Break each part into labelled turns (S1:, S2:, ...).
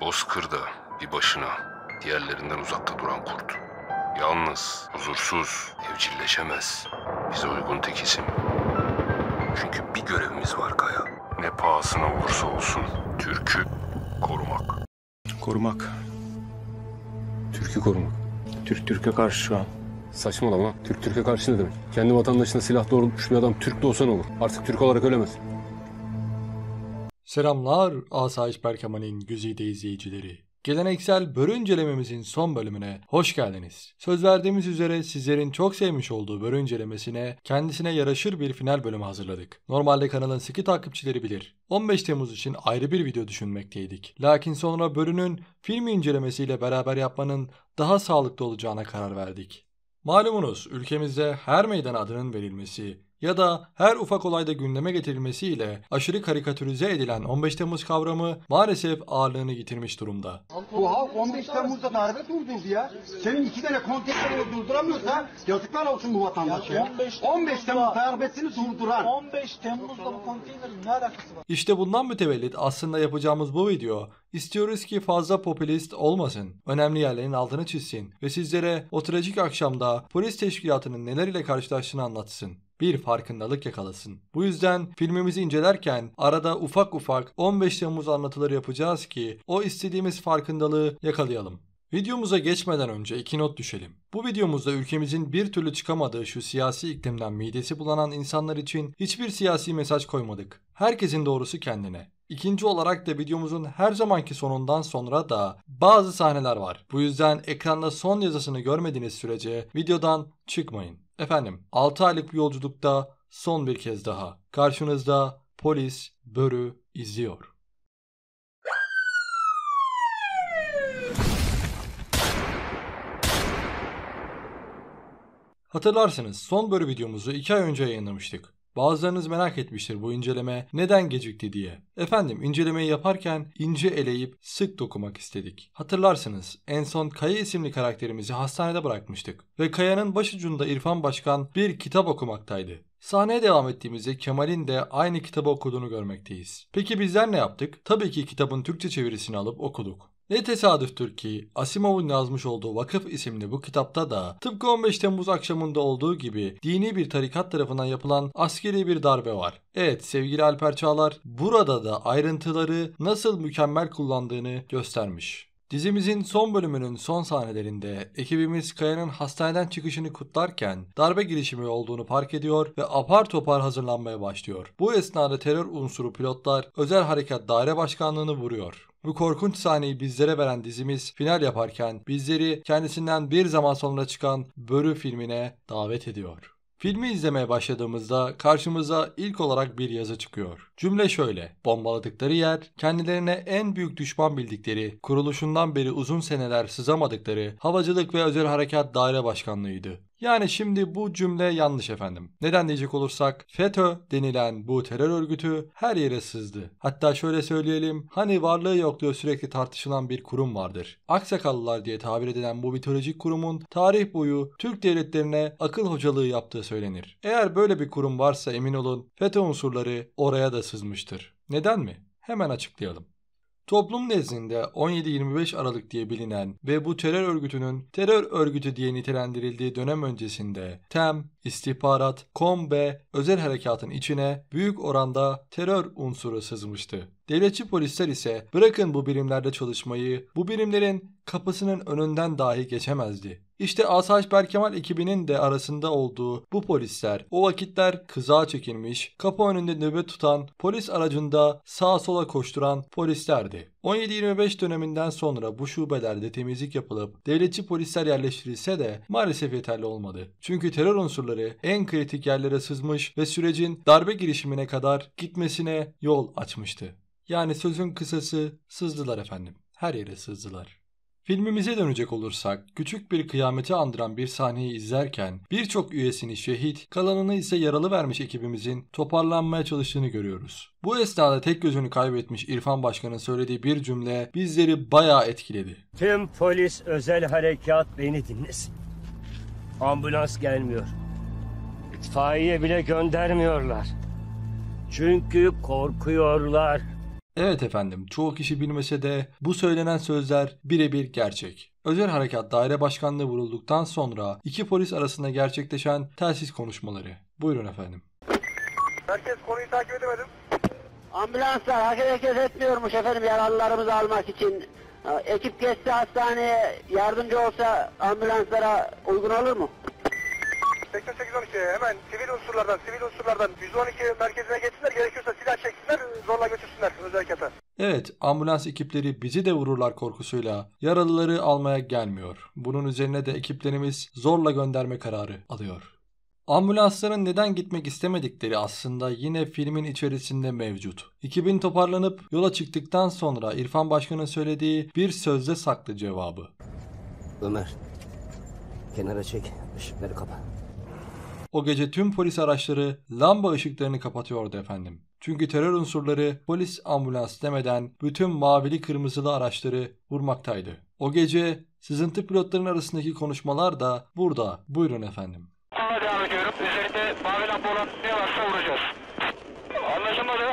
S1: Bozkır'da bir başına, diğerlerinden uzakta duran kurt. Yalnız, huzursuz, evcilleşemez. Bize uygun tek isim. Çünkü bir görevimiz var Kaya. Ne pahasına olursa olsun türkü korumak. Korumak. Türk'ü korumak. Türk Türk'e karşı şu an. Saçmalama Türk Türk'e karşı ne demek? Kendi vatandaşına silah doğrultmuş bir adam Türk de olsa ne olur? Artık Türk olarak ölemez. Selamlar Asayiş Berkaman'ın güzide izleyicileri. Geleneksel bölüncelememizin son bölümüne hoş geldiniz. Söz verdiğimiz üzere sizlerin çok sevmiş olduğu bölüncelemesine kendisine yaraşır bir final bölümü hazırladık. Normalde kanalın sıkı takipçileri bilir. 15 Temmuz için ayrı bir video düşünmekteydik. Lakin sonra bölünün film incelemesiyle beraber yapmanın daha sağlıklı olacağına karar verdik. Malumunuz ülkemizde her meydan adının verilmesi, ya da her ufak olayda gündeme getirilmesiyle aşırı karikatürize edilen 15 Temmuz kavramı maalesef ağırlığını yitirmiş durumda. Bu halk 15 Temmuz'da darbe durdurdu ya. Senin iki tane kontekleri durduramıyorsa yazıklar olsun bu vatandaş Ya 15, 15 Temmuz darbesini durduran. 15 Temmuz'da bu konteynerin ne alakası var? İşte bundan mütevellit aslında yapacağımız bu video İstiyoruz ki fazla popülist olmasın, önemli yerlerin altını çizsin ve sizlere o trajik akşamda polis teşkilatının neler ile karşılaştığını anlatsın bir farkındalık yakalasın. Bu yüzden filmimizi incelerken arada ufak ufak 15 Temmuz anlatıları yapacağız ki o istediğimiz farkındalığı yakalayalım. Videomuza geçmeden önce iki not düşelim. Bu videomuzda ülkemizin bir türlü çıkamadığı şu siyasi iklimden midesi bulanan insanlar için hiçbir siyasi mesaj koymadık. Herkesin doğrusu kendine. İkinci olarak da videomuzun her zamanki sonundan sonra da bazı sahneler var. Bu yüzden ekranda son yazısını görmediğiniz sürece videodan çıkmayın. Efendim 6 aylık bir yolculukta son bir kez daha karşınızda polis börü izliyor. Hatırlarsınız son Börü videomuzu 2 ay önce yayınlamıştık. Bazılarınız merak etmiştir bu inceleme neden gecikti diye. Efendim incelemeyi yaparken ince eleyip sık dokumak istedik. Hatırlarsınız en son Kaya isimli karakterimizi hastanede bırakmıştık ve Kaya'nın başucunda İrfan Başkan bir kitap okumaktaydı. Sahneye devam ettiğimizde Kemal'in de aynı kitabı okuduğunu görmekteyiz. Peki bizler ne yaptık? Tabii ki kitabın Türkçe çevirisini alıp okuduk. Ne tesadüftür ki Asimov'un yazmış olduğu Vakıf isimli bu kitapta da tıpkı 15 Temmuz akşamında olduğu gibi dini bir tarikat tarafından yapılan askeri bir darbe var. Evet sevgili Alper Çağlar burada da ayrıntıları nasıl mükemmel kullandığını göstermiş. Dizimizin son bölümünün son sahnelerinde ekibimiz Kaya'nın hastaneden çıkışını kutlarken darbe girişimi olduğunu fark ediyor ve apar topar hazırlanmaya başlıyor. Bu esnada terör unsuru pilotlar özel harekat daire başkanlığını vuruyor. Bu korkunç sahneyi bizlere veren dizimiz final yaparken bizleri kendisinden bir zaman sonra çıkan Börü filmine davet ediyor. Filmi izlemeye başladığımızda karşımıza ilk olarak bir yazı çıkıyor. Cümle şöyle. Bombaladıkları yer, kendilerine en büyük düşman bildikleri, kuruluşundan beri uzun seneler sızamadıkları Havacılık ve Özel Harekat Daire Başkanlığı'ydı. Yani şimdi bu cümle yanlış efendim. Neden diyecek olursak FETÖ denilen bu terör örgütü her yere sızdı. Hatta şöyle söyleyelim hani varlığı yok sürekli tartışılan bir kurum vardır. Aksakallılar diye tabir edilen bu mitolojik kurumun tarih boyu Türk devletlerine akıl hocalığı yaptığı söylenir. Eğer böyle bir kurum varsa emin olun FETÖ unsurları oraya da sızmıştır. Neden mi? Hemen açıklayalım. Toplum nezdinde 17-25 Aralık diye bilinen ve bu terör örgütünün terör örgütü diye nitelendirildiği dönem öncesinde TEM, istihbarat, kom ve özel harekatın içine büyük oranda terör unsuru sızmıştı. Devletçi polisler ise bırakın bu birimlerde çalışmayı, bu birimlerin kapısının önünden dahi geçemezdi. İşte Asayiş Berkemal ekibinin de arasında olduğu bu polisler o vakitler kıza çekilmiş, kapı önünde nöbet tutan, polis aracında sağa sola koşturan polislerdi. 17-25 döneminden sonra bu şubelerde temizlik yapılıp devletçi polisler yerleştirilse de maalesef yeterli olmadı. Çünkü terör unsurları en kritik yerlere sızmış ve sürecin darbe girişimine kadar gitmesine yol açmıştı. Yani sözün kısası sızdılar efendim. Her yere sızdılar. Filmimize dönecek olursak, küçük bir kıyameti andıran bir sahneyi izlerken birçok üyesini şehit, kalanını ise yaralı vermiş ekibimizin toparlanmaya çalıştığını görüyoruz. Bu esnada tek gözünü kaybetmiş İrfan Başkan'ın söylediği bir cümle bizleri bayağı etkiledi. Tüm polis özel harekat beni dinlesin. Ambulans gelmiyor. İtfaiye bile göndermiyorlar. Çünkü korkuyorlar. Evet efendim çoğu kişi bilmese de bu söylenen sözler birebir gerçek. Özel Harekat Daire Başkanlığı vurulduktan sonra iki polis arasında gerçekleşen telsiz konuşmaları. Buyurun efendim. Herkes konuyu takip edemedim. Ambulanslar hareket etmiyormuş efendim yaralılarımızı almak için. Ekip geçse hastaneye yardımcı olsa ambulanslara uygun olur mu? 88 hemen sivil unsurlardan, sivil unsurlardan 112 merkezine geçsinler. Gerekiyorsa silah çeksinler, zorla götürsünler özel kata. Evet, ambulans ekipleri bizi de vururlar korkusuyla yaralıları almaya gelmiyor. Bunun üzerine de ekiplerimiz zorla gönderme kararı alıyor. Ambulansların neden gitmek istemedikleri aslında yine filmin içerisinde mevcut. 2000 toparlanıp yola çıktıktan sonra İrfan Başkan'ın söylediği bir sözde saklı cevabı. Ömer, kenara çek, ışıkları kapa. O gece tüm polis araçları lamba ışıklarını kapatıyordu efendim. Çünkü terör unsurları polis ambulans demeden bütün mavili kırmızılı araçları vurmaktaydı. O gece sızıntı pilotların arasındaki konuşmalar da burada. Buyurun efendim. Kuluna devam ediyorum. Üzerinde mavi lamba olan ne varsa vuracağız. Anlaşılmadı.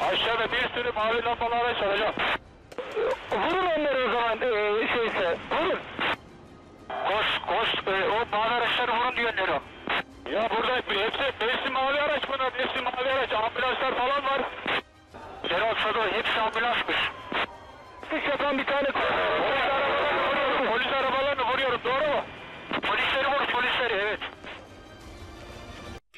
S1: Aşağıda bir sürü mavi lambalı araç alacağım.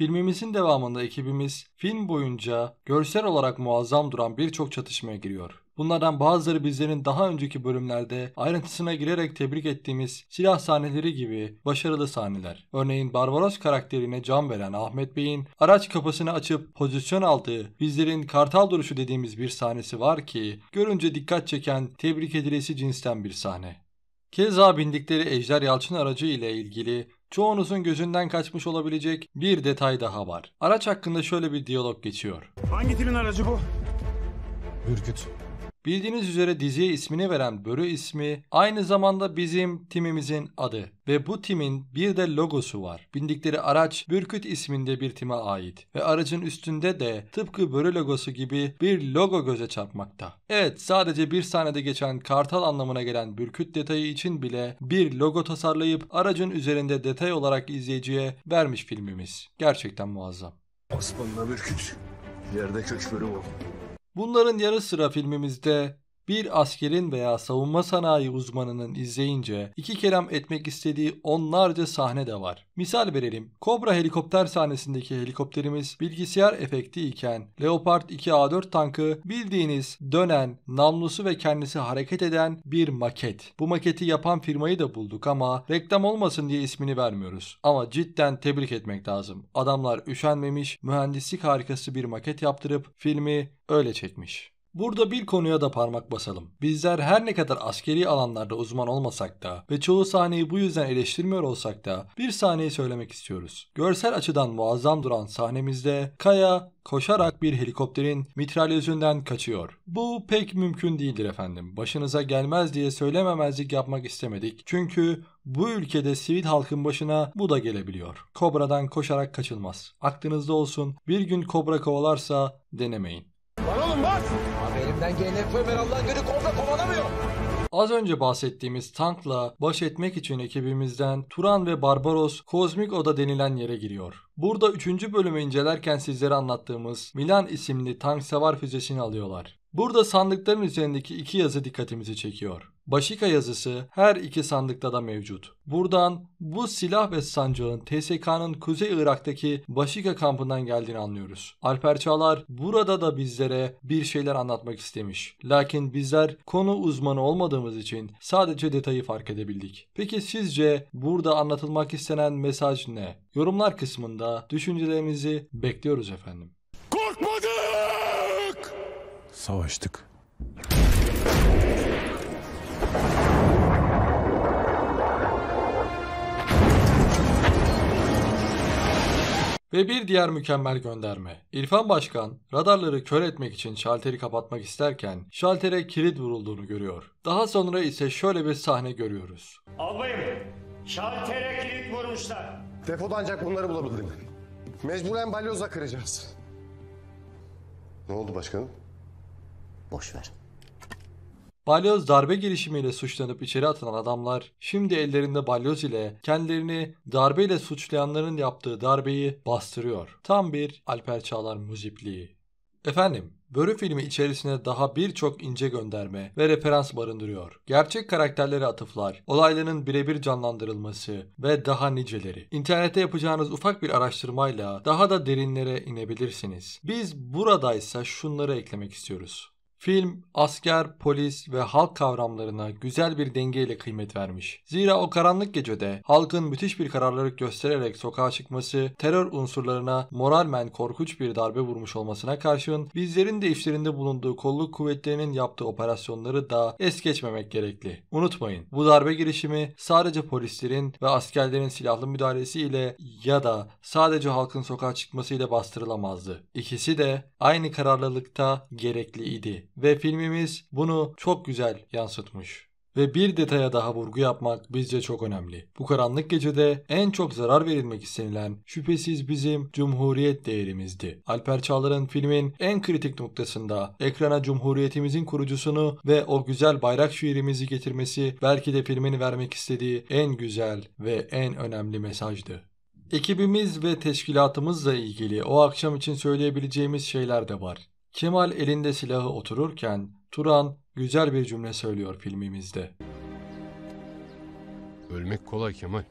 S1: Filmimizin devamında ekibimiz film boyunca görsel olarak muazzam duran birçok çatışmaya giriyor. Bunlardan bazıları bizlerin daha önceki bölümlerde ayrıntısına girerek tebrik ettiğimiz silah sahneleri gibi başarılı sahneler. Örneğin Barbaros karakterine can veren Ahmet Bey'in araç kapısını açıp pozisyon aldığı bizlerin kartal duruşu dediğimiz bir sahnesi var ki görünce dikkat çeken tebrik edilesi cinsten bir sahne. Keza bindikleri Ejder Yalçın aracı ile ilgili çoğunuzun gözünden kaçmış olabilecek bir detay daha var. Araç hakkında şöyle bir diyalog geçiyor. Hangi dilin aracı bu? Ürküt. Bildiğiniz üzere diziye ismini veren börü ismi aynı zamanda bizim timimizin adı ve bu timin bir de logosu var. Bindikleri araç Bürküt isminde bir time ait ve aracın üstünde de tıpkı börü logosu gibi bir logo göze çarpmakta. Evet sadece bir sahnede geçen kartal anlamına gelen Bürküt detayı için bile bir logo tasarlayıp aracın üzerinde detay olarak izleyiciye vermiş filmimiz. Gerçekten muazzam. Asmanla Bürküt, yerde kök börü var. Bunların yanı sıra filmimizde bir askerin veya savunma sanayi uzmanının izleyince iki kelam etmek istediği onlarca sahne de var. Misal verelim. Kobra helikopter sahnesindeki helikopterimiz bilgisayar efekti iken Leopard 2A4 tankı bildiğiniz dönen, namlusu ve kendisi hareket eden bir maket. Bu maketi yapan firmayı da bulduk ama reklam olmasın diye ismini vermiyoruz. Ama cidden tebrik etmek lazım. Adamlar üşenmemiş, mühendislik harikası bir maket yaptırıp filmi öyle çekmiş. Burada bir konuya da parmak basalım. Bizler her ne kadar askeri alanlarda uzman olmasak da ve çoğu sahneyi bu yüzden eleştirmiyor olsak da bir sahneyi söylemek istiyoruz. Görsel açıdan muazzam duran sahnemizde Kaya koşarak bir helikopterin mitralyözünden kaçıyor. Bu pek mümkün değildir efendim. Başınıza gelmez diye söylememezlik yapmak istemedik. Çünkü bu ülkede sivil halkın başına bu da gelebiliyor. Kobra'dan koşarak kaçılmaz. Aklınızda olsun bir gün kobra kovalarsa denemeyin. Lan oğlum bas! Neden GNF ve Allah'ın günü komple kovalamıyor? Az önce bahsettiğimiz tankla baş etmek için ekibimizden Turan ve Barbaros Kozmik Oda denilen yere giriyor. Burada 3. bölümü incelerken sizlere anlattığımız Milan isimli tank savar füzesini alıyorlar. Burada sandıkların üzerindeki iki yazı dikkatimizi çekiyor. Başika yazısı her iki sandıkta da mevcut. Buradan bu silah ve sancağın TSK'nın Kuzey Irak'taki Başika kampından geldiğini anlıyoruz. Alper Çağlar burada da bizlere bir şeyler anlatmak istemiş. Lakin bizler konu uzmanı olmadığımız için sadece detayı fark edebildik. Peki sizce burada anlatılmak istenen mesaj ne? Yorumlar kısmında düşüncelerinizi bekliyoruz efendim. Korkmadık! Savaştık. Ve bir diğer mükemmel gönderme. İrfan Başkan radarları kör etmek için şalteri kapatmak isterken şaltere kilit vurulduğunu görüyor. Daha sonra ise şöyle bir sahne görüyoruz. Albayım şaltere kilit vurmuşlar. Depoda ancak bunları bulabildim. Mecburen balyozla kıracağız. Ne oldu başkanım? Boş ver. Balyoz darbe girişimiyle suçlanıp içeri atılan adamlar şimdi ellerinde balyoz ile kendilerini darbeyle suçlayanların yaptığı darbeyi bastırıyor. Tam bir Alper Çağlar muzipliği. Efendim, Börü filmi içerisinde daha birçok ince gönderme ve referans barındırıyor. Gerçek karakterlere atıflar, olayların birebir canlandırılması ve daha niceleri. İnternette yapacağınız ufak bir araştırmayla daha da derinlere inebilirsiniz. Biz buradaysa şunları eklemek istiyoruz. Film asker, polis ve halk kavramlarına güzel bir dengeyle kıymet vermiş. Zira o karanlık gecede halkın müthiş bir kararlılık göstererek sokağa çıkması, terör unsurlarına moralmen korkunç bir darbe vurmuş olmasına karşın bizlerin de işlerinde bulunduğu kolluk kuvvetlerinin yaptığı operasyonları da es geçmemek gerekli. Unutmayın bu darbe girişimi sadece polislerin ve askerlerin silahlı müdahalesiyle ya da sadece halkın sokağa çıkmasıyla bastırılamazdı. İkisi de aynı kararlılıkta gerekliydi ve filmimiz bunu çok güzel yansıtmış. Ve bir detaya daha vurgu yapmak bizce çok önemli. Bu karanlık gecede en çok zarar verilmek istenilen şüphesiz bizim Cumhuriyet değerimizdi. Alper Çağlar'ın filmin en kritik noktasında ekrana Cumhuriyetimizin kurucusunu ve o güzel bayrak şiirimizi getirmesi belki de filmin vermek istediği en güzel ve en önemli mesajdı. Ekibimiz ve teşkilatımızla ilgili o akşam için söyleyebileceğimiz şeyler de var. Kemal elinde silahı otururken Turan güzel bir cümle söylüyor filmimizde. Ölmek kolay Kemal.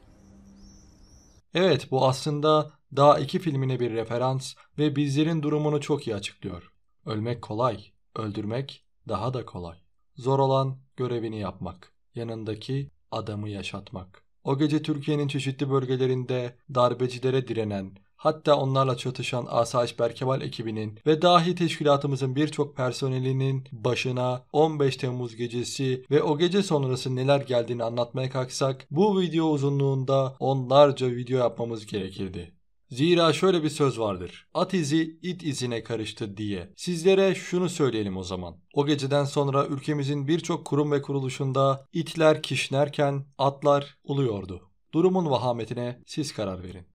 S1: Evet bu aslında daha iki filmine bir referans ve bizlerin durumunu çok iyi açıklıyor. Ölmek kolay, öldürmek daha da kolay. Zor olan görevini yapmak, yanındaki adamı yaşatmak. O gece Türkiye'nin çeşitli bölgelerinde darbecilere direnen hatta onlarla çatışan Asayiş Berkeval ekibinin ve dahi teşkilatımızın birçok personelinin başına 15 Temmuz gecesi ve o gece sonrası neler geldiğini anlatmaya kalksak bu video uzunluğunda onlarca video yapmamız gerekirdi. Zira şöyle bir söz vardır. At izi it izine karıştı diye. Sizlere şunu söyleyelim o zaman. O geceden sonra ülkemizin birçok kurum ve kuruluşunda itler kişnerken atlar uluyordu. Durumun vahametine siz karar verin.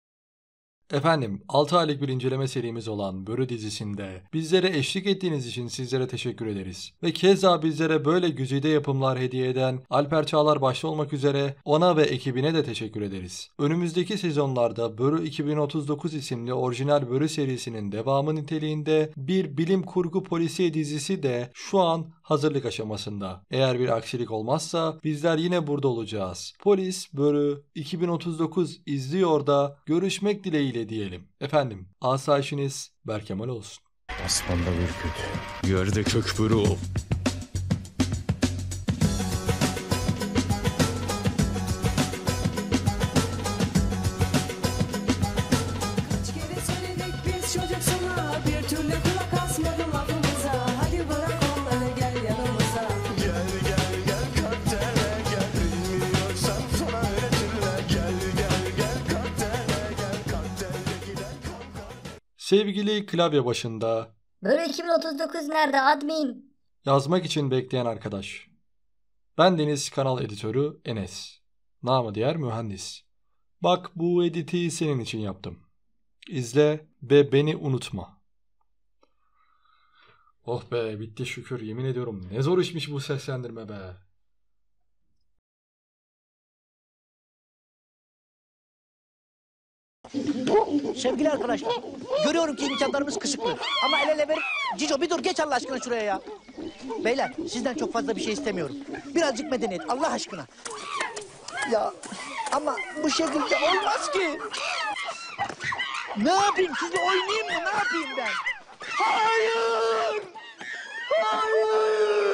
S1: Efendim 6 aylık bir inceleme serimiz olan Börü dizisinde bizlere eşlik ettiğiniz için sizlere teşekkür ederiz. Ve keza bizlere böyle güzide yapımlar hediye eden Alper Çağlar başta olmak üzere ona ve ekibine de teşekkür ederiz. Önümüzdeki sezonlarda Börü 2039 isimli orijinal Börü serisinin devamı niteliğinde bir bilim kurgu polisiye dizisi de şu an hazırlık aşamasında. Eğer bir aksilik olmazsa bizler yine burada olacağız. Polis Börü 2039 izliyor da görüşmek dileğiyle ile diyelim. Efendim asayişiniz Berkemal olsun. Aspanda bir kötü. Yerde kökbürü ol. Sevgili klavye başında. Böyle 2039 nerede admin? Yazmak için bekleyen arkadaş. Ben Deniz kanal editörü Enes. Namı diğer mühendis. Bak bu editi senin için yaptım. İzle ve beni unutma. Oh be bitti şükür yemin ediyorum ne zor işmiş bu seslendirme be. Sevgili arkadaşlar, görüyorum ki imkanlarımız kısıtlı. Ama el ele verip... Cico bir dur geç Allah aşkına şuraya ya. Beyler sizden çok fazla bir şey istemiyorum. Birazcık medeniyet Allah aşkına. Ya ama bu şekilde olmaz ki. Ne yapayım sizi oynayayım mı ne yapayım ben? Hayır! Hayır!